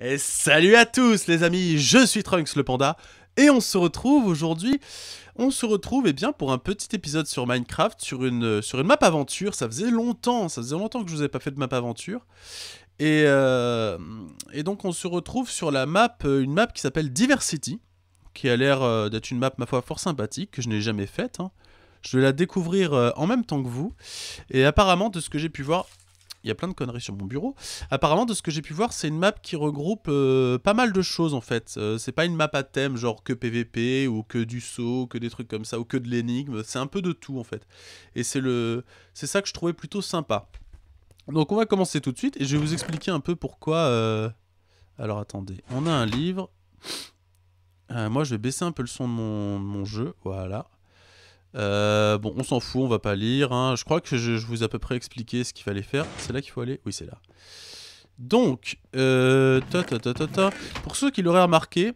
Et salut à tous les amis, je suis Trunks le panda et on se retrouve aujourd'hui, on se retrouve eh bien pour un petit épisode sur Minecraft sur une sur une map aventure, ça faisait longtemps, ça faisait longtemps que je vous ai pas fait de map aventure. Et, euh, et donc on se retrouve sur la map euh, une map qui s'appelle Diversity qui a l'air euh, d'être une map ma foi fort sympathique que je n'ai jamais faite hein. Je vais la découvrir en même temps que vous. Et apparemment, de ce que j'ai pu voir, il y a plein de conneries sur mon bureau. Apparemment, de ce que j'ai pu voir, c'est une map qui regroupe euh, pas mal de choses en fait. Euh, c'est pas une map à thème, genre que PVP ou que du saut, que des trucs comme ça, ou que de l'énigme. C'est un peu de tout en fait. Et c'est le, c'est ça que je trouvais plutôt sympa. Donc on va commencer tout de suite et je vais vous expliquer un peu pourquoi. Euh, alors attendez, on a un livre. moi, je vais baisser un peu le son de mon, mon jeu. Voilà. Euh, bon, on s'en fout, on va pas lire. Hein. Je crois que je, vous ai à peu près expliqué ce qu'il fallait faire. C'est là qu'il faut aller Oui, c'est là. Donc, euh, pour ceux qui l'auraient remarqué,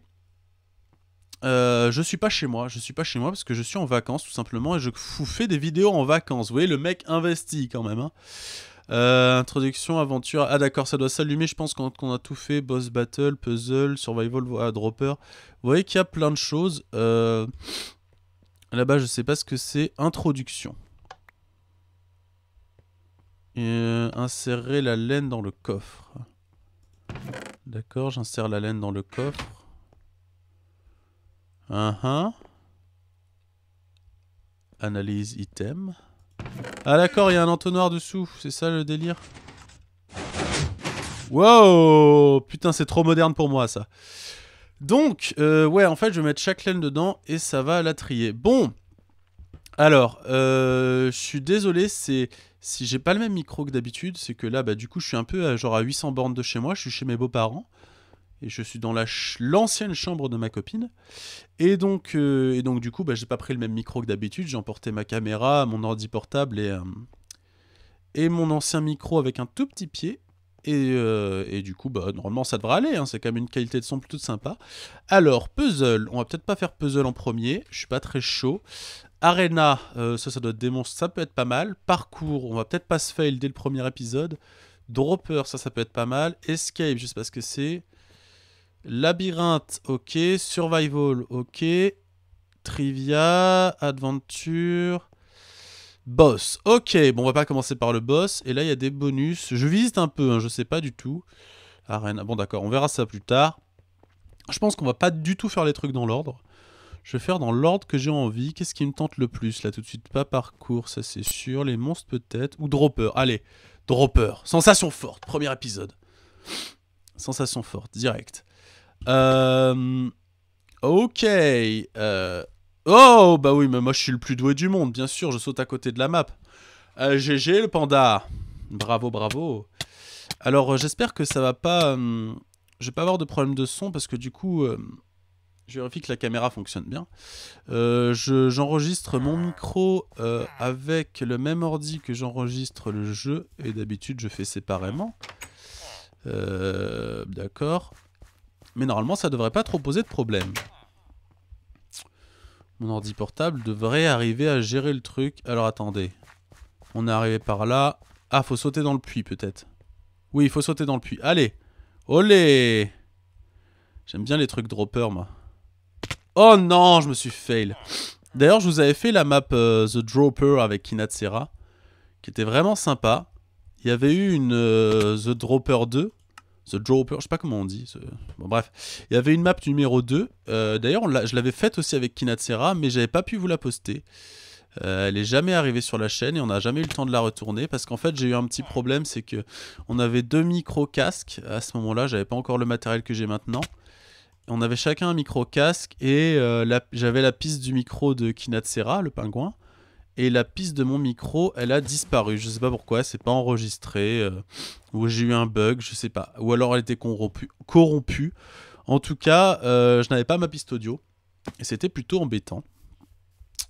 euh, je suis pas chez moi, je suis pas chez moi parce que je suis en vacances tout simplement et je vous fais des vidéos en vacances. Vous voyez, le mec investit quand même. Hein. introduction, aventure. Ah d'accord, ça doit s'allumer, je pense, qu'on a tout fait. Boss battle, puzzle, survival, dropper. Vous voyez qu'il y a plein de choses. Euh... Là-bas, je sais pas ce que c'est. Introduction. Euh, insérer la laine dans le coffre. D'accord, j'insère la laine dans le coffre. Uh Analyse item. Ah d'accord, il y a un entonnoir dessous, c'est ça le délire Wow Putain, c'est trop moderne pour moi ça. Donc, euh, ouais, en fait, je vais mettre chaque laine dedans et ça va la trier. Bon, alors, euh, je suis désolé, c'est si j'ai pas le même micro que d'habitude, c'est que là, bah, du coup, je suis un peu à, genre à 800 bornes de chez moi, je suis chez mes beaux-parents. Et je suis dans l'ancienne la chambre de ma copine. Et donc, euh, et donc du coup, bah, j'ai pas pris le même micro que d'habitude. J'ai emporté ma caméra, mon ordi portable et, et mon ancien micro avec un tout petit pied. Euh, et, du coup, bah, normalement, ça devrait aller. Hein. C'est quand même une qualité de son plutôt sympa. Alors, puzzle. On va peut-être pas faire puzzle en premier. Je suis pas très chaud. Arena, euh, ça, ça doit être démon. Ça peut être pas mal. Parcours, on va peut-être pas se fail dès le premier épisode. Dropper, ça, ça peut être pas mal. Escape, Juste parce que c'est. Labyrinthe, ok. Survival, ok. Trivia, Adventure... Boss. Ok, bon, on va pas commencer par le boss. Et là, il y a des bonus. Je visite un peu, hein, je sais pas du tout. Arène. Bon, d'accord, on verra ça plus tard. Je pense qu'on va pas du tout faire les trucs dans l'ordre. Je vais faire dans l'ordre que j'ai envie. Qu'est-ce qui me tente le plus Là, tout de suite, pas parcours, ça c'est sûr. Les monstres peut-être. Ou Dropper. Allez, Dropper. Sensation forte, premier épisode. Sensation forte, direct. Euh... Ok. Euh... Oh, bah oui, mais moi je suis le plus doué du monde, bien sûr, je saute à côté de la map. GG euh, le panda Bravo, bravo Alors, euh, j'espère que ça va pas... Euh, je vais pas avoir de problème de son, parce que du coup... je vérifie que la caméra fonctionne bien. j'enregistre mon micro avec le même ordi que j'enregistre le jeu, et d'habitude je fais séparément. D'accord. Mais normalement ça devrait pas trop poser de problème. Mon ordi portable devrait arriver à gérer le truc. Alors attendez. On est arrivé par là. Ah, faut sauter dans le puits peut-être. Oui, il faut sauter dans le puits. Allez Olé J'aime bien les trucs dropper, moi. Oh non, je me suis fail. D'ailleurs, je vous avais fait la map euh, The Dropper avec Kinatsera, qui était vraiment sympa. Il y avait eu une euh, The Dropper 2, The Dropper, je sais pas comment on dit. bref. Il y avait une map numéro 2. Euh, d'ailleurs, je l'avais faite aussi avec Kinatsera, mais j'avais pas pu vous la poster. Euh, elle est jamais arrivée sur la chaîne et on n'a jamais eu le temps de la retourner parce qu'en fait j'ai eu un petit problème, c'est que on avait deux micro casques à ce moment-là, j'avais pas encore le matériel que j'ai maintenant. On avait chacun un micro casque et euh, j'avais la piste du micro de Kinatsera, le pingouin et la piste de mon micro, elle a disparu. Je ne sais pas pourquoi, c'est pas enregistré, euh, ou j'ai eu un bug, je sais pas. Ou alors elle était corrompue. En tout cas, euh, je n'avais pas ma piste audio, et c'était plutôt embêtant.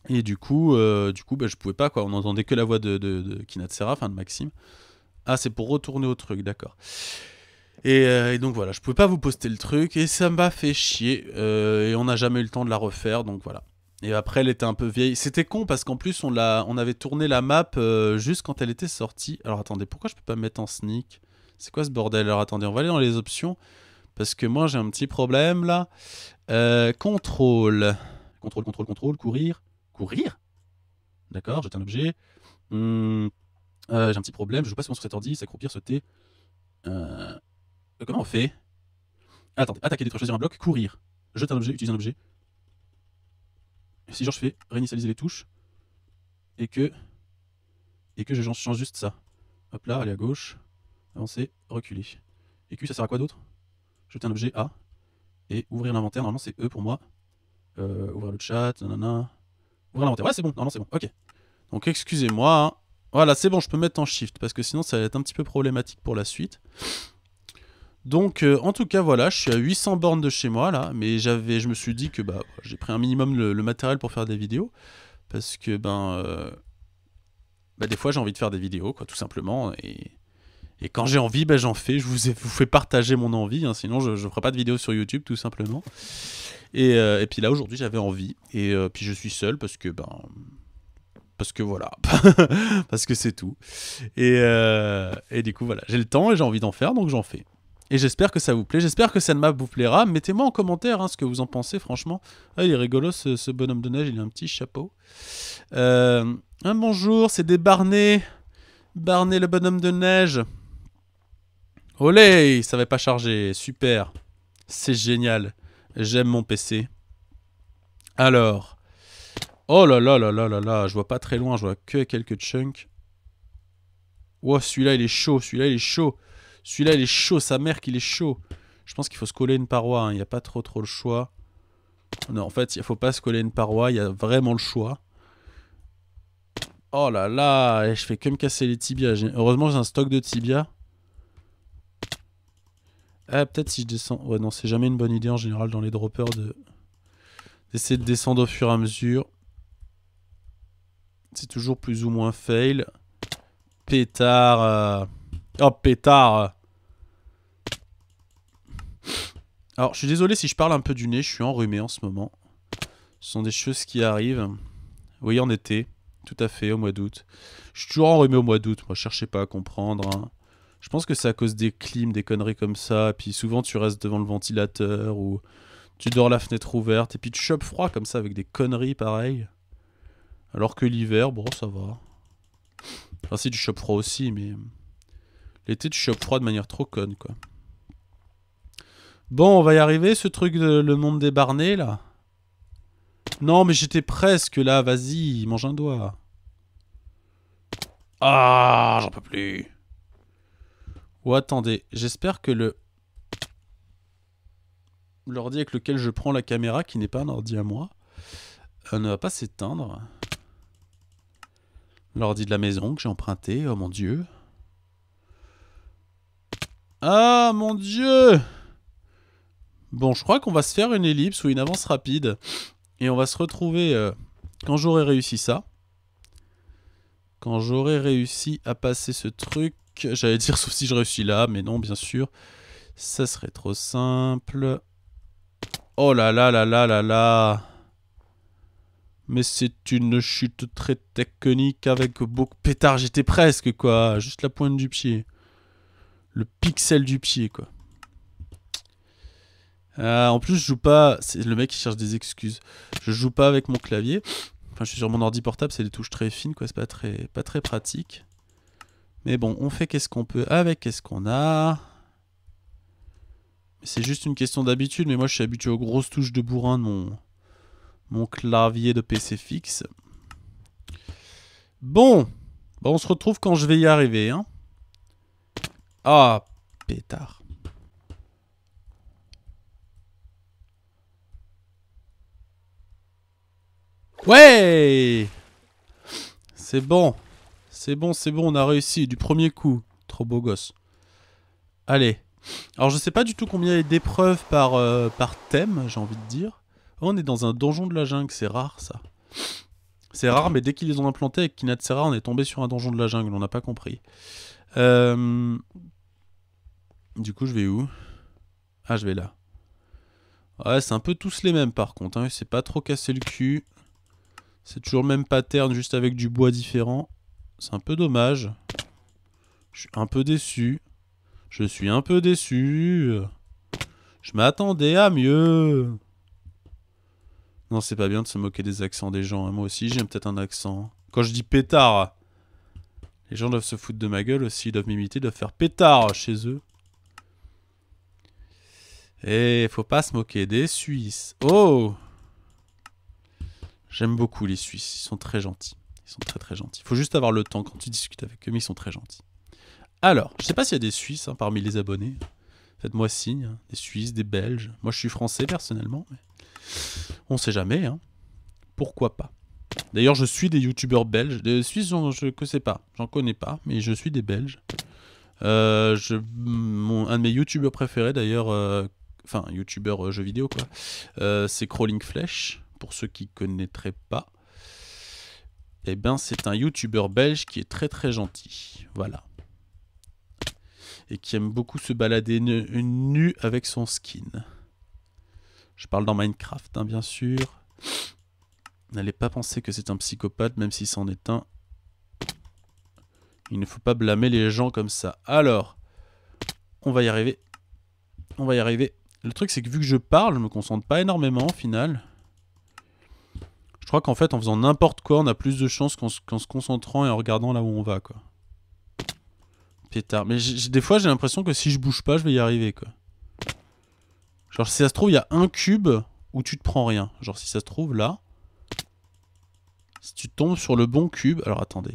Et du coup, euh, du coup bah, je pouvais pas, quoi. On n'entendait que la voix de, de, de de Maxime. Ah, c'est pour retourner au truc, d'accord. Et, donc voilà, je pouvais pas vous poster le truc et ça m'a fait chier et on n'a jamais eu le temps de la refaire donc voilà. Et après, elle était un peu vieille. C'était con parce qu'en plus, on, l'a, on avait tourné la map euh, juste quand elle était sortie. Alors attendez, pourquoi je peux pas me mettre en sneak C'est quoi ce bordel Alors attendez, on va aller dans les options. Parce que moi, j'ai un petit problème là. Euh, contrôle. Contrôle, contrôle, contrôle. Courir. Courir D'accord, jeter un objet. Hmm. Euh, j'ai un petit problème. Je joue pas souvent sur cet ordi. S'accroupir, sauter. comment on fait Attendez, attaquer, détruire, choisir un bloc. Courir. Jeter un objet, utiliser un objet si genre je fais réinitialiser les touches et que et que je change juste ça. Hop là, aller à gauche, avancer, reculer. Et que ça sert à quoi d'autre Jeter un objet A et ouvrir l'inventaire, normalement c'est E pour moi. Euh, ouvrir le chat, nanana. Ouvrir l'inventaire, ouais c'est bon, normalement c'est bon, ok. Donc excusez-moi, voilà c'est bon, je peux mettre en shift parce que sinon ça va être un petit peu problématique pour la suite. Donc, euh, en tout cas, voilà, je suis à 800 bornes de chez moi, là, mais j'avais, je me suis dit que bah, j'ai pris un minimum le, matériel pour faire des vidéos, parce que, ben, euh, bah, des fois, j'ai envie de faire des vidéos, quoi, tout simplement, et, quand j'ai envie, ben j'en fais, je vous, fais partager mon envie, hein, sinon je ne ferai pas de vidéos sur YouTube, tout simplement. Et, euh, puis là, aujourd'hui, j'avais envie, et puis je suis seul, parce que, ben... Parce que voilà, parce que c'est tout. Et, et du coup, voilà, j'ai le temps et j'ai envie d'en faire, donc j'en fais. Et j'espère que ça vous plaît. J'espère que cette map vous plaira. Mettez-moi en commentaire hein, ce que vous en pensez, franchement. Ah, il est rigolo, ce, bonhomme de neige. Il a un petit chapeau. Euh, un bonjour, c'est des Barney. Barney, le bonhomme de neige. Olé Ça va pas charger. Super. C'est génial. J'aime mon PC. Alors. Oh là là là là là là. Je vois pas très loin. Je vois que quelques chunks. Wow, celui-là, il est chaud. Celui-là, il est chaud. Celui-là, il est chaud, sa mère qu'il est chaud. Je pense qu'il faut se coller une paroi, hein. il n'y a pas trop trop le choix. Non, en fait, il faut pas se coller une paroi, il y a vraiment le choix. Oh là là, je fais que me casser les tibias. Heureusement, j'ai un stock de tibias. Ah, peut-être si je descends... Ouais, non, c'est jamais une bonne idée en général dans les droppers de... D'essayer de descendre au fur et à mesure. C'est toujours plus ou moins fail. Pétard. Euh. Oh, pétard. Alors, je suis désolé si je parle un peu du nez, je suis enrhumé en ce moment. Ce sont des choses qui arrivent. Oui, en été, tout à fait, au mois d'août. Je suis toujours enrhumé au mois d'août, moi, cherchais pas à comprendre. Hein. Je pense que c'est à cause des clims, des conneries comme ça, puis souvent tu restes devant le ventilateur ou tu dors la fenêtre ouverte et puis tu chopes froid comme ça avec des conneries pareilles. Alors que l'hiver, bon, ça va. Enfin, si tu chopes froid aussi, mais. L'été, tu chopes froid de manière trop conne, quoi. Bon, on va y arriver, ce truc de le monde des Barnets, là. Non, mais j'étais presque, là. Vas-y, mange un doigt. Ah, j'en peux plus. Oh, attendez. J'espère que le... L'ordi avec lequel je prends la caméra, qui n'est pas un ordi à moi, euh, ne va pas s'éteindre. L'ordi de la maison que j'ai emprunté, oh mon dieu. Ah, mon dieu Bon, je crois qu'on va se faire une ellipse ou une avance rapide. Et on va se retrouver euh, quand j'aurai réussi ça. Quand j'aurai réussi à passer ce truc. J'allais dire sauf si je réussis là, mais non, bien sûr. Ça serait trop simple. Oh là là là là là là Mais c'est une chute très technique avec beaucoup... Pétard, j'étais presque, quoi Juste la pointe du pied. Le pixel du pied, quoi. Euh, en plus, je joue pas. C'est le mec qui cherche des excuses. Je joue pas avec mon clavier. Enfin, je suis sur mon ordi portable, c'est des touches très fines, quoi. C'est pas très, pas très pratique. Mais bon, on fait qu'est-ce qu'on peut avec, qu'est-ce qu'on a. C'est juste une question d'habitude, mais moi je suis habitué aux grosses touches de bourrin de mon, mon clavier de PC fixe. Bon, bah, on se retrouve quand je vais y arriver. Hein. Ah, pétard. Ouais C'est bon. C'est bon, c'est bon, on a réussi du premier coup. Trop beau gosse. Allez. Alors je sais pas du tout combien il y a d'épreuves par, euh, par thème, j'ai envie de dire. on est dans un donjon de la jungle, c'est rare ça. C'est rare, mais dès qu'ils les ont implantés avec Kinatsera, on est tombé sur un donjon de la jungle, on n'a pas compris. Euh, du coup, je vais où Ah, je vais là. Ouais, c'est un peu tous les mêmes par contre, hein. c'est pas trop casser le cul. C'est toujours le même pattern, juste avec du bois différent. C'est un peu dommage. Je suis un peu déçu. Je suis un peu déçu. Je m'attendais à mieux. Non, c'est pas bien de se moquer des accents des gens. Hein. Moi aussi, j'ai peut-être un accent. Quand je dis pétard, les gens doivent se foutre de ma gueule aussi. Ils doivent m'imiter, doivent faire pétard chez eux. Et eh, faut pas se moquer des Suisses. Oh J'aime beaucoup les Suisses, ils sont très gentils. Ils sont très très gentils. Il faut juste avoir le temps quand tu discutes avec eux, mais ils sont très gentils. Alors, je ne sais pas s'il y a des Suisses hein, parmi les abonnés. Faites-moi signe, hein. des Suisses, des Belges. Moi je suis français personnellement, On ne sait jamais. Hein. Pourquoi pas D'ailleurs, je suis des youtubeurs belges. Des Suisses, je ne sais pas, j'en connais pas, mais je suis des Belges. Euh, un de mes youtubeurs préférés d'ailleurs, euh, enfin youtubeur euh, jeux vidéo quoi, c'est Crawling Flesh pour ceux qui ne connaîtraient pas, eh ben, c'est un youtubeur belge qui est très très gentil. Voilà. Et qui aime beaucoup se balader nu, avec son skin. Je parle dans Minecraft, hein, bien sûr. N'allez pas penser que c'est un psychopathe, même si c'en est un. Il ne faut pas blâmer les gens comme ça. Alors, on va y arriver. On va y arriver. Le truc, c'est que vu que je parle, je me concentre pas énormément, au final je crois qu'en fait, en faisant n'importe quoi, on a plus de chances qu'en se, concentrant et en regardant là où on va, quoi. Pétard. Mais des fois, j'ai l'impression que si je bouge pas, je vais y arriver, quoi. Genre, si ça se trouve, il y a un cube où tu te prends rien. Genre, si ça se trouve, là... Si tu tombes sur le bon cube... Alors, attendez.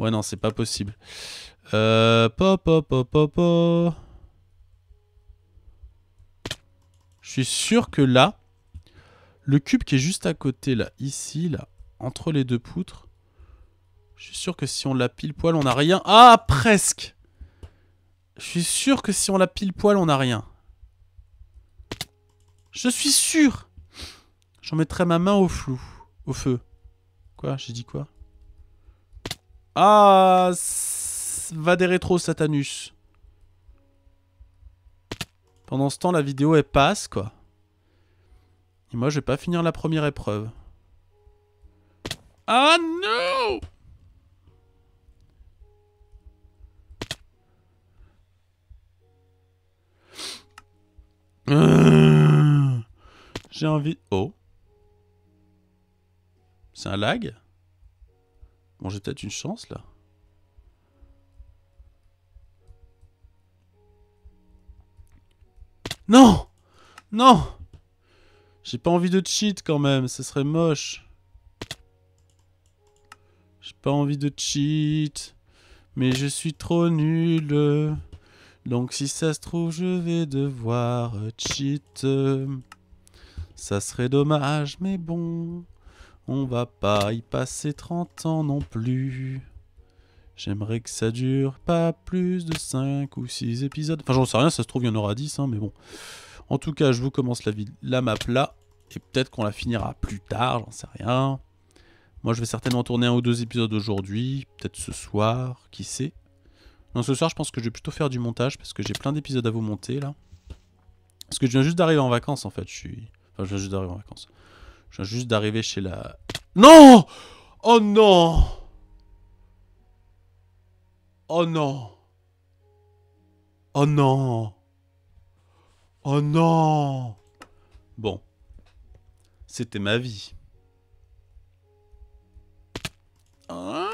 Ouais, non, c'est pas possible. Euh... Pop, pop, pop, pop, Je suis sûr que là, le cube qui est juste à côté, là, ici, là, entre les deux poutres, je suis sûr que si on l'a pile poil, on n'a rien. Ah, presque Je suis sûr que si on l'a pile poil, on n'a rien. Je suis sûr J'en mettrai ma main au flou, au feu. Quoi J'ai dit quoi Ah, va des rétro, Satanus. Pendant ce temps, la vidéo, est passe, quoi. Et moi, je vais pas finir la première épreuve. Ah non euh, J'ai envie... Oh. C'est un lag Bon, j'ai peut-être une chance, là. Non Non J'ai pas envie de cheat quand même, ce serait moche. J'ai pas envie de cheat, mais je suis trop nul. Donc si ça se trouve, je vais devoir cheat. Ça serait dommage, mais bon, on va pas y passer 30 ans non plus. J'aimerais que ça dure pas plus de 5 ou 6 épisodes. Enfin, j'en sais rien, ça se trouve, il y en aura 10, hein, mais bon. En tout cas, je vous commence la, la map là. Et peut-être qu'on la finira plus tard, j'en sais rien. Moi, je vais certainement tourner un ou deux épisodes aujourd'hui. Peut-être ce soir, qui sait. Non, ce soir, je pense que je vais plutôt faire du montage parce que j'ai plein d'épisodes à vous monter là. Parce que je viens juste d'arriver en vacances en fait. Je suis. Enfin, je viens juste d'arriver en vacances. Je viens juste d'arriver chez la. Non Oh non Oh non Oh non Oh non Bon. C'était ma vie. Je hum,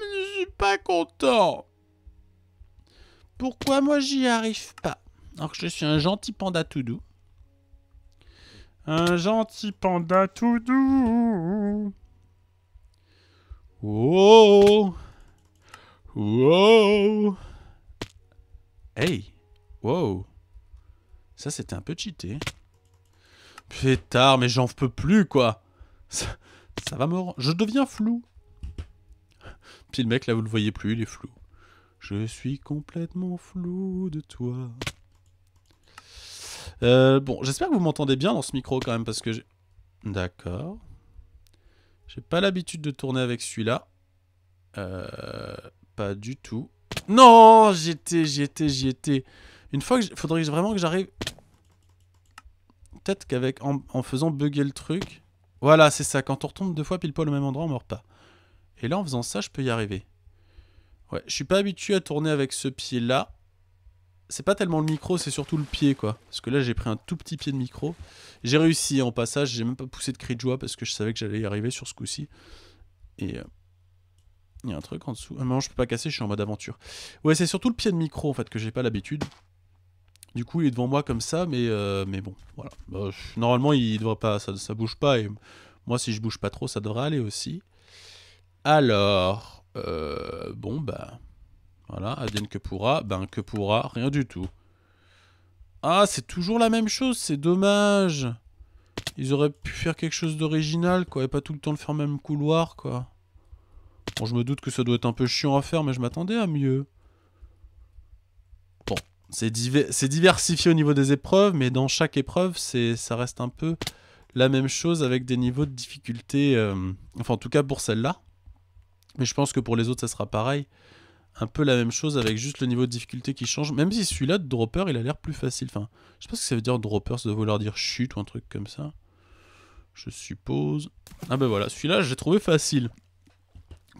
je suis pas content. Pourquoi moi j'y arrive pas Alors que je suis un gentil panda tout doux. Un gentil panda tout doux. Oh Wow Hey Wow Ça, c'était un peu cheaté. Pétard, mais j'en peux plus, quoi ça, va mort, Je deviens flou Puis le mec, là, vous le voyez plus, il est flou. Je suis complètement flou de toi. Euh, bon, j'espère que vous m'entendez bien dans ce micro, quand même, parce que j'ai... D'accord. J'ai pas l'habitude de tourner avec celui-là. Euh du tout. Non J'y étais, j'y étais, j'y étais. Une fois que... Faudrait vraiment que j'arrive... Peut-être qu'avec... En, faisant bugger le truc... Voilà, c'est ça. Quand on retombe deux fois pile poil au même endroit, on meurt pas. Et là, en faisant ça, je peux y arriver. Ouais, je suis pas habitué à tourner avec ce pied-là. C'est pas tellement le micro, c'est surtout le pied, quoi. Parce que là, j'ai pris un tout petit pied de micro. J'ai réussi, en passage, j'ai même pas poussé de cri de joie parce que je savais que j'allais y arriver sur ce coup-ci. Et... Euh, il y a un truc en dessous. Ah non, je peux pas casser, je suis en mode aventure. Ouais, c'est surtout le pied de micro en fait que j'ai pas l'habitude. Du coup, il est devant moi comme ça, mais, euh, mais bon, voilà. Bah, normalement, il devrait pas, ça, ça bouge pas. Et moi, si je bouge pas trop, ça devrait aller aussi. Alors, euh, bon, bah, voilà, bien que pourra. Ben, que pourra, rien du tout. Ah, c'est toujours la même chose, c'est dommage. Ils auraient pu faire quelque chose d'original, quoi, et pas tout le temps le faire même couloir, quoi. Bon, je me doute que ça doit être un peu chiant à faire, mais je m'attendais à mieux. Bon, c'est diversifié au niveau des épreuves, mais dans chaque épreuve, ça reste un peu la même chose avec des niveaux de difficulté, euh, enfin en tout cas pour celle-là. Mais je pense que pour les autres, ça sera pareil. Un peu la même chose avec juste le niveau de difficulté qui change. Même si celui-là, de dropper, il a l'air plus facile. Enfin, je sais pas ce que ça veut dire dropper, ça doit vouloir dire chute ou un truc comme ça. Je suppose. Ah ben voilà, celui-là, j'ai trouvé facile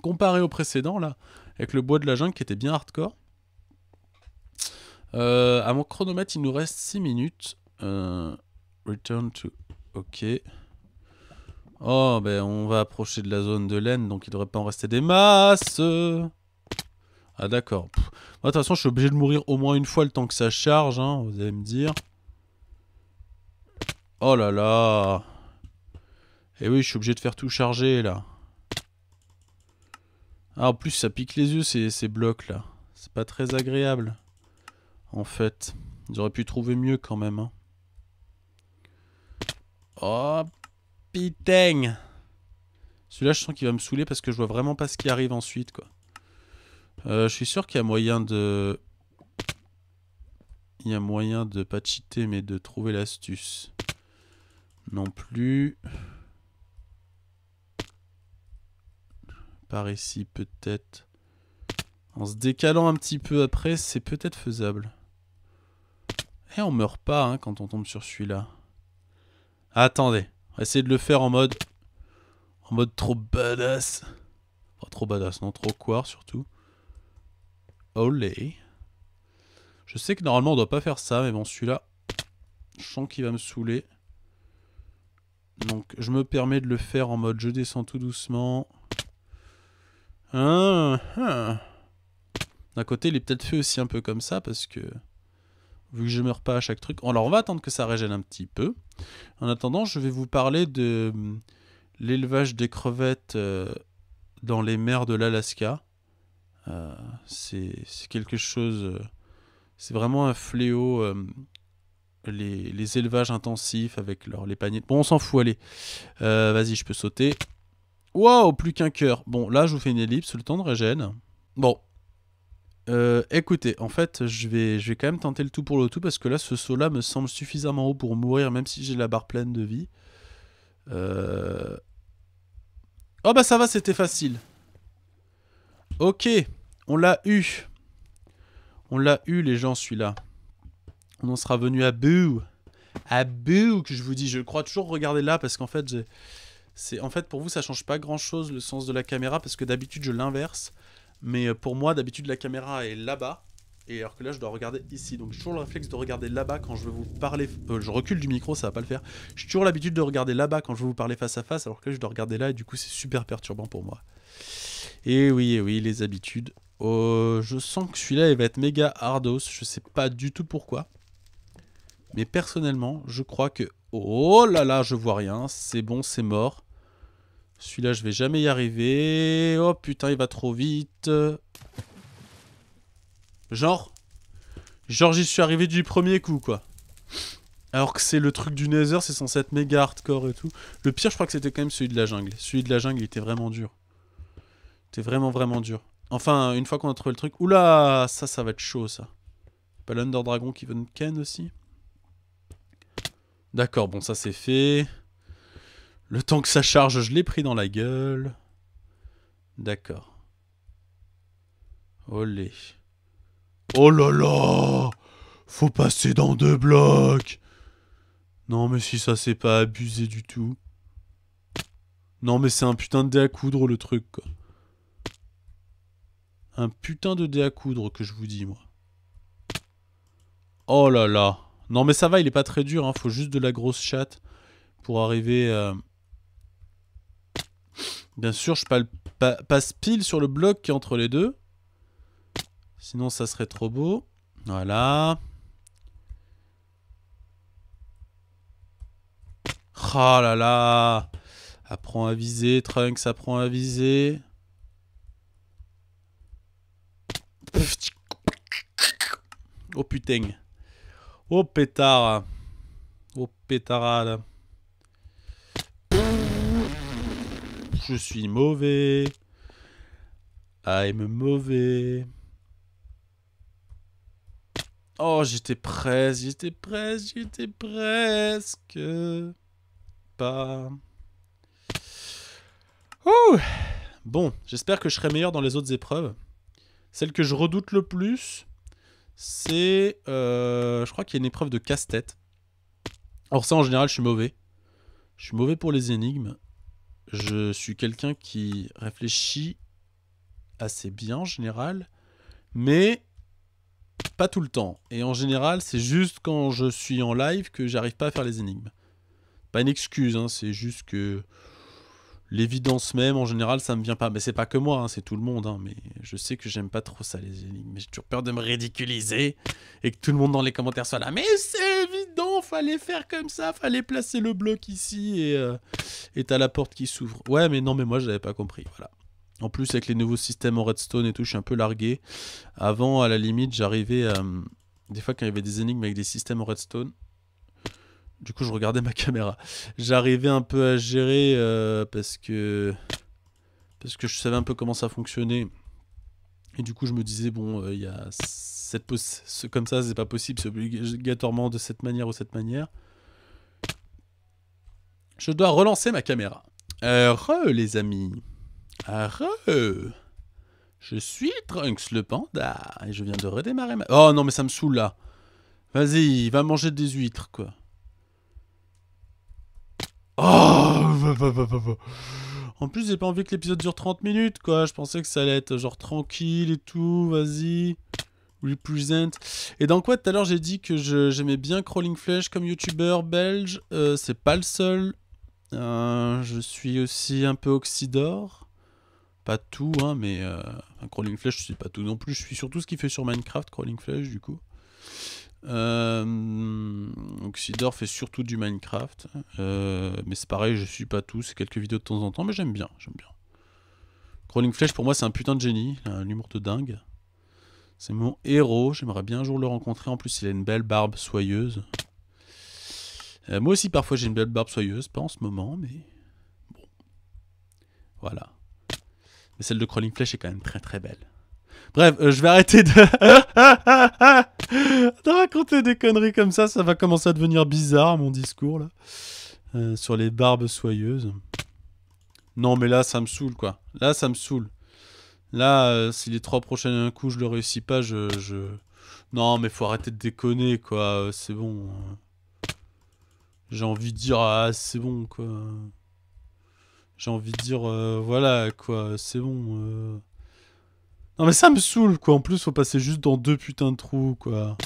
comparé au précédent, là, avec le bois de la jungle qui était bien hardcore. Euh, à mon chronomètre, il nous reste 6 minutes. Euh, return to... Ok. Oh, ben on va approcher de la zone de laine, donc il devrait pas en rester des masses. Ah d'accord. De toute façon, je suis obligé de mourir au moins une fois le temps que ça charge, hein, vous allez me dire. Oh là là. Et eh oui, je suis obligé de faire tout charger, là. Ah, en plus, ça pique les yeux, ces, ces blocs, là. C'est pas très agréable, en fait. J'aurais pu trouver mieux, quand même. Hein. Oh, putain Celui-là, je sens qu'il va me saouler parce que je vois vraiment pas ce qui arrive ensuite, quoi. Euh, je suis sûr qu'il y a moyen de... Il y a moyen de pas cheater, mais de trouver l'astuce. Non plus... Par ici, peut-être. En se décalant un petit peu après, c'est peut-être faisable. Et eh, on meurt pas hein, quand on tombe sur celui-là. Ah, attendez. On va essayer de le faire en mode... En mode trop badass. Pas trop badass, non. Trop quoi, surtout. Olé. Je sais que normalement, on doit pas faire ça. Mais bon, celui-là... Je sens qu'il va me saouler. Donc, je me permets de le faire en mode je descends tout doucement. Ah, ah, D'un côté, il est peut-être fait aussi un peu comme ça, parce que... Vu que je meurs pas à chaque truc... Alors, on va attendre que ça régène un petit peu. En attendant, je vais vous parler de hum, l'élevage des crevettes euh, dans les mers de l'Alaska. Euh, c'est quelque chose... Euh, c'est vraiment un fléau... Hum, les, élevages intensifs avec les paniers... Bon, on s'en fout, allez. Vas-y, je peux sauter. Wow, plus qu'un cœur. Bon, là, je vous fais une ellipse, le temps de régène. Bon. Euh, écoutez, en fait, je vais, je vais quand même tenter le tout pour le tout parce que là, ce saut-là me semble suffisamment haut pour mourir, même si j'ai la barre pleine de vie. Euh. Oh bah ça va, c'était facile. Ok, on l'a eu. On l'a eu, les gens, celui-là. On en sera venu à bout. À bout, que je vous dis. Je crois toujours regarder là parce qu'en fait, j'ai c'est en fait pour vous ça change pas grand chose le sens de la caméra parce que d'habitude je l'inverse mais euh, pour moi d'habitude la caméra est là-bas et alors que là je dois regarder ici donc j'ai toujours le réflexe de regarder là-bas quand je veux vous parler euh, je recule du micro ça va pas le faire j'ai toujours l'habitude de regarder là-bas quand je veux vous parler face à face alors que là je dois regarder là et du coup c'est super perturbant pour moi et oui et oui les habitudes oh, je sens que celui-là il va être méga hardos je sais pas du tout pourquoi mais personnellement je crois que Oh là là, je vois rien. C'est bon, c'est mort. Celui-là, je vais jamais y arriver. Oh putain, il va trop vite. Genre Genre, j'y suis arrivé du premier coup, quoi. Alors que c'est le truc du Nether, c'est censé être méga hardcore et tout. Le pire, je crois que c'était quand même celui de la jungle. Celui de la jungle, il était vraiment dur. C'était vraiment, vraiment dur. Enfin, une fois qu'on a trouvé le truc... Oula Ça, ça va être chaud, ça. Pas l'Under Dragon qui veut nous ken aussi D'accord, bon, ça c'est fait. Le temps que ça charge, je l'ai pris dans la gueule. D'accord. Olé. Oh là là Faut passer dans deux blocs Non mais si ça c'est pas abusé du tout. Non mais c'est un putain de dé à coudre le truc quoi. Un putain de dé à coudre que je vous dis moi. Oh là là non, mais ça va, il est pas très dur. Il hein. Faut juste de la grosse chatte pour arriver. Euh, Bien sûr, je passe pile sur le bloc qui est entre les deux. Sinon, ça serait trop beau. Voilà. Oh là là Apprends à viser, Trunks, apprends à viser. Oh putain Oh pétard. Oh pétard. Je suis mauvais. I'm mauvais. Oh, j'étais presque, j'étais presque, j'étais presque. Pas. bon, j'espère que je serai meilleur dans les autres épreuves. Celle que je redoute le plus, c'est... Euh, je crois qu'il y a une épreuve de casse-tête. Or ça, en général, je suis mauvais. Je suis mauvais pour les énigmes. Je suis quelqu'un qui réfléchit assez bien, en général. Mais pas tout le temps. Et en général, c'est juste quand je suis en live que j'arrive pas à faire les énigmes. Pas une excuse, hein, c'est juste que l'évidence même, en général, ça me vient pas. Mais c'est pas que moi, hein, c'est tout le monde. Hein. mais je sais que j'aime pas trop ça, les énigmes. Mais j'ai toujours peur de me ridiculiser et que tout le monde dans les commentaires soit là. Mais c'est évident, fallait faire comme ça, fallait placer le bloc ici et euh, t'as la porte qui s'ouvre. Ouais, mais non, mais moi, j'avais pas compris. Voilà. En plus, avec les nouveaux systèmes en redstone et tout, je suis un peu largué. Avant, à la limite, j'arrivais. Euh, des fois, quand il y avait des énigmes avec des systèmes en redstone, du coup, je regardais ma caméra. J'arrivais un peu à gérer euh, parce que parce que je savais un peu comment ça fonctionnait. Et du coup, je me disais bon, euh, il y a ce, comme ça, c'est pas possible, c'est obligatoirement de cette manière ou cette manière. Je dois relancer ma caméra. Heureux, les amis. Heureux. Je suis Trunks le panda et je viens de redémarrer ma. Oh non, mais ça me saoule là. Vas-y, va manger des huîtres quoi. Oh En plus, j'ai pas envie que l'épisode dure 30 minutes, quoi. Je pensais que ça allait être genre tranquille et tout, vas-y. Represent. Et dans quoi tout à l'heure j'ai dit que j'aimais bien Crawling Flesh comme youtubeur belge. Euh, c'est pas le seul. Euh, je suis aussi un peu oxydore. Pas tout, hein, mais... Euh, Crawling Flesh, je suis pas tout non plus. Je suis surtout ce qu'il fait sur Minecraft, Crawling Flesh, du coup. Euh, fait surtout du Minecraft. Euh, mais c'est pareil, je suis pas tout. C'est quelques vidéos de temps en temps, mais j'aime bien. J'aime bien. Crawling Flash, pour moi, c'est un putain de génie. Un humour de dingue. C'est mon héros. J'aimerais bien un jour le rencontrer. En plus, il a une belle barbe soyeuse. Euh, moi aussi, parfois, j'ai une belle barbe soyeuse. Pas en ce moment, mais bon. Voilà. Mais celle de Crawling Flash est quand même très très belle. Bref, euh, je vais arrêter de... de... raconter des conneries comme ça, ça va commencer à devenir bizarre mon discours là. Euh, sur les barbes soyeuses. Non mais là ça me saoule quoi. Là ça me saoule. Là, euh, si les trois prochaines coups je le réussis pas, je... je... Non mais faut arrêter de déconner quoi, c'est bon. J'ai envie de dire, ah c'est bon quoi. J'ai envie de dire, voilà quoi, c'est bon. Non mais ça me saoule quoi, en plus faut passer juste dans deux putains de trous quoi.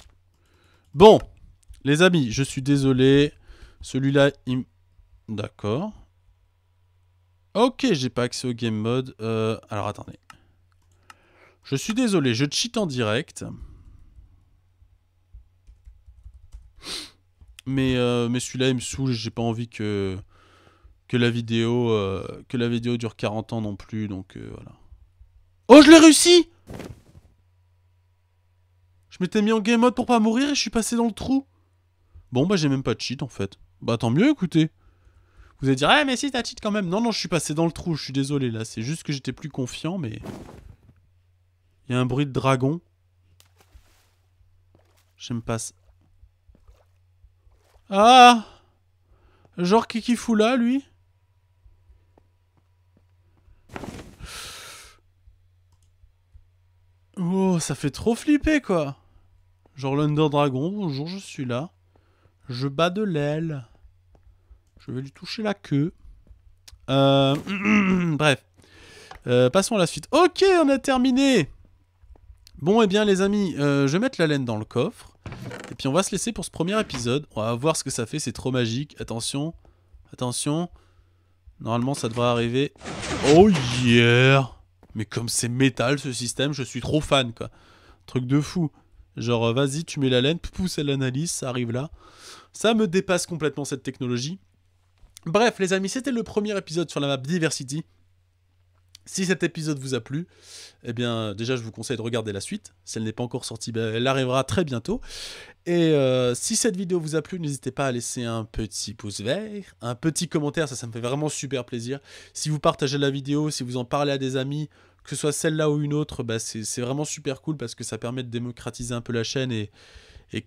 Bon, les amis, je suis désolé. Celui-là, il... D'accord. Ok, j'ai pas accès au game mode. Euh, alors attendez. Je suis désolé, je cheat en direct. Mais, euh, mais celui-là, il me saoule, j'ai pas envie que, que, la vidéo, euh, que la vidéo dure 40 ans non plus, donc voilà. Oh, je l'ai réussi Je m'étais mis en game mode pour pas mourir et je suis passé dans le trou. Bon, bah j'ai même pas de cheat en fait. Bah tant mieux, écoutez. Vous allez dire, ah mais si, t'as cheat quand même. Non, non, je suis passé dans le trou, je suis désolé là. C'est juste que j'étais plus confiant, mais... Il y a un bruit de dragon. J'aime pas ça. Ah Genre, qui qui fout là, lui Oh, ça fait trop flipper, quoi Genre l'Under Dragon, bonjour, je suis là. Je bats de l'aile. Je vais lui toucher la queue. Euh, bref. Euh, passons à la suite. Ok, on a terminé Bon, et eh bien, les amis, euh, je vais mettre la laine dans le coffre. Et puis, on va se laisser pour ce premier épisode. On va voir ce que ça fait, c'est trop magique. Attention, attention. Normalement, ça devrait arriver. Oh yeah mais comme c'est métal ce système, je suis trop fan, quoi. Truc de fou. Genre, euh, vas-y, tu mets la laine, pousse à l'analyse, ça arrive là. Ça me dépasse complètement cette technologie. Bref, les amis, c'était le premier épisode sur la map Diversity. Si cet épisode vous a plu, eh bien déjà je vous conseille de regarder la suite. Si elle n'est pas encore sortie, ben, elle arrivera très bientôt. Et euh, si cette vidéo vous a plu, n'hésitez pas à laisser un petit pouce vert, un petit commentaire, ça ça me fait vraiment super plaisir. Si vous partagez la vidéo, si vous en parlez à des amis, que ce soit celle-là ou une autre, bah, c'est vraiment super cool parce que ça permet de démocratiser un peu la chaîne et,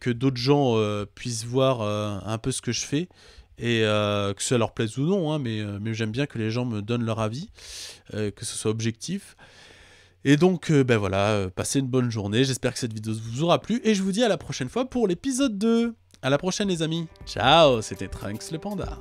que d'autres gens euh, puissent voir euh, un peu ce que je fais. Et euh, que ça leur plaise ou non, hein, mais, j'aime bien que les gens me donnent leur avis, que ce soit objectif. Et donc, ben voilà, passez une bonne journée. J'espère que cette vidéo vous aura plu. Et je vous dis à la prochaine fois pour l'épisode 2. À la prochaine, les amis. Ciao, c'était Trunks le panda.